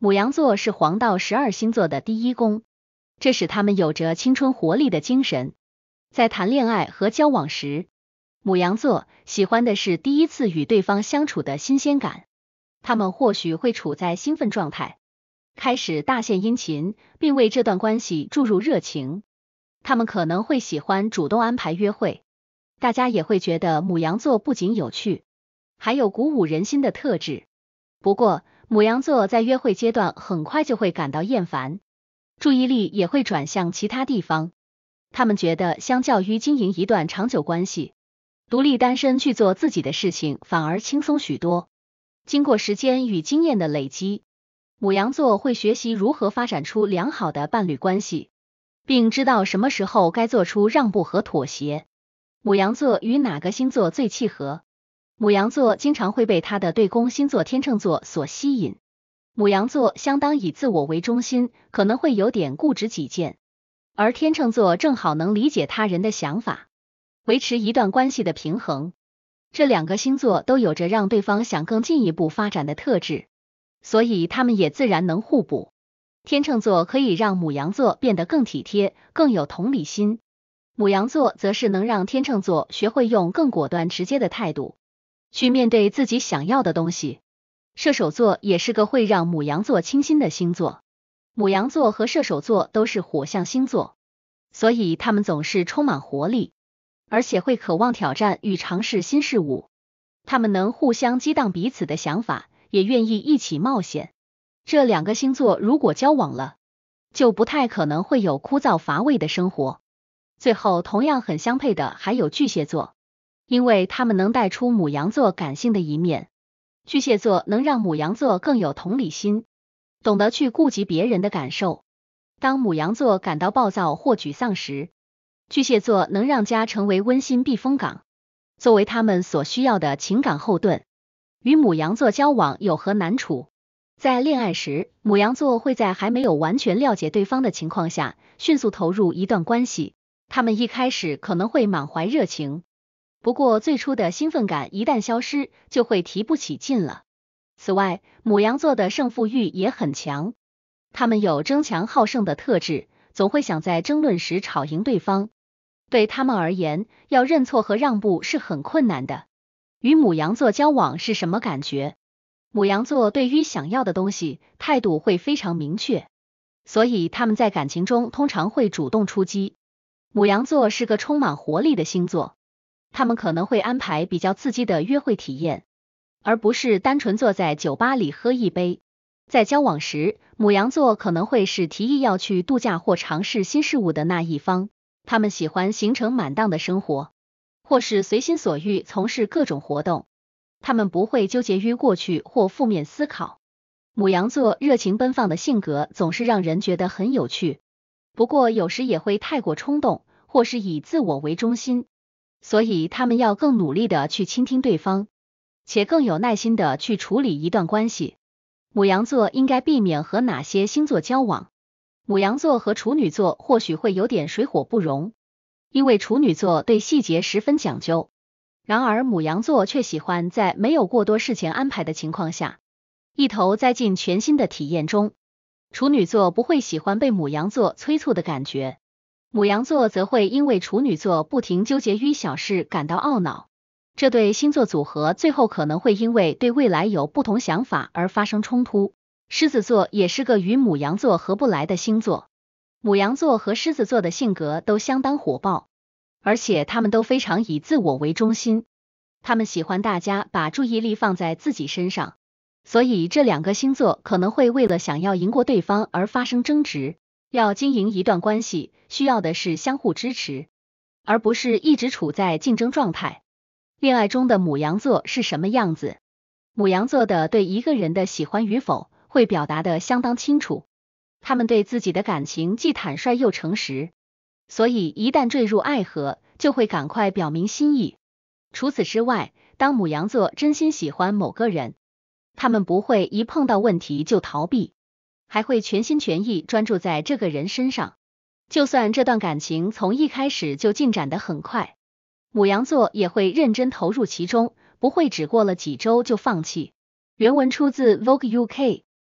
母羊座是黄道十二星座的第一宫，这使他们有着青春活力的精神。在谈恋爱和交往时，母羊座喜欢的是第一次与对方相处的新鲜感。他们或许会处在兴奋状态，开始大献殷勤，并为这段关系注入热情。他们可能会喜欢主动安排约会。大家也会觉得母羊座不仅有趣，还有鼓舞人心的特质。不过，母羊座在约会阶段很快就会感到厌烦，注意力也会转向其他地方。他们觉得，相较于经营一段长久关系，独立单身去做自己的事情反而轻松许多。经过时间与经验的累积，母羊座会学习如何发展出良好的伴侣关系，并知道什么时候该做出让步和妥协。母羊座与哪个星座最契合？母羊座经常会被他的对宫星座天秤座所吸引。母羊座相当以自我为中心，可能会有点固执己见，而天秤座正好能理解他人的想法，维持一段关系的平衡。这两个星座都有着让对方想更进一步发展的特质，所以他们也自然能互补。天秤座可以让母羊座变得更体贴、更有同理心，母羊座则是能让天秤座学会用更果断、直接的态度。去面对自己想要的东西。射手座也是个会让母羊座倾心的星座。母羊座和射手座都是火象星座，所以他们总是充满活力，而且会渴望挑战与尝试新事物。他们能互相激荡彼此的想法，也愿意一起冒险。这两个星座如果交往了，就不太可能会有枯燥乏味的生活。最后，同样很相配的还有巨蟹座。因为他们能带出母羊座感性的一面，巨蟹座能让母羊座更有同理心，懂得去顾及别人的感受。当母羊座感到暴躁或沮丧时，巨蟹座能让家成为温馨避风港，作为他们所需要的情感后盾。与母羊座交往有何难处？在恋爱时，母羊座会在还没有完全了解对方的情况下，迅速投入一段关系。他们一开始可能会满怀热情。不过最初的兴奋感一旦消失，就会提不起劲了。此外，母羊座的胜负欲也很强，他们有争强好胜的特质，总会想在争论时吵赢对方。对他们而言，要认错和让步是很困难的。与母羊座交往是什么感觉？母羊座对于想要的东西态度会非常明确，所以他们在感情中通常会主动出击。母羊座是个充满活力的星座。他们可能会安排比较刺激的约会体验，而不是单纯坐在酒吧里喝一杯。在交往时，母羊座可能会是提议要去度假或尝试新事物的那一方。他们喜欢行程满档的生活，或是随心所欲从事各种活动。他们不会纠结于过去或负面思考。母羊座热情奔放的性格总是让人觉得很有趣，不过有时也会太过冲动，或是以自我为中心。所以他们要更努力的去倾听对方，且更有耐心的去处理一段关系。母羊座应该避免和哪些星座交往？母羊座和处女座或许会有点水火不容，因为处女座对细节十分讲究，然而母羊座却喜欢在没有过多事前安排的情况下，一头栽进全新的体验中。处女座不会喜欢被母羊座催促的感觉。母羊座则会因为处女座不停纠结于小事感到懊恼，这对星座组合最后可能会因为对未来有不同想法而发生冲突。狮子座也是个与母羊座合不来的星座，母羊座和狮子座的性格都相当火爆，而且他们都非常以自我为中心，他们喜欢大家把注意力放在自己身上，所以这两个星座可能会为了想要赢过对方而发生争执。要经营一段关系，需要的是相互支持，而不是一直处在竞争状态。恋爱中的母羊座是什么样子？母羊座的对一个人的喜欢与否，会表达的相当清楚。他们对自己的感情既坦率又诚实，所以一旦坠入爱河，就会赶快表明心意。除此之外，当母羊座真心喜欢某个人，他们不会一碰到问题就逃避。还会全心全意专注在这个人身上，就算这段感情从一开始就进展得很快，母羊座也会认真投入其中，不会只过了几周就放弃。原文出自 Vogue UK。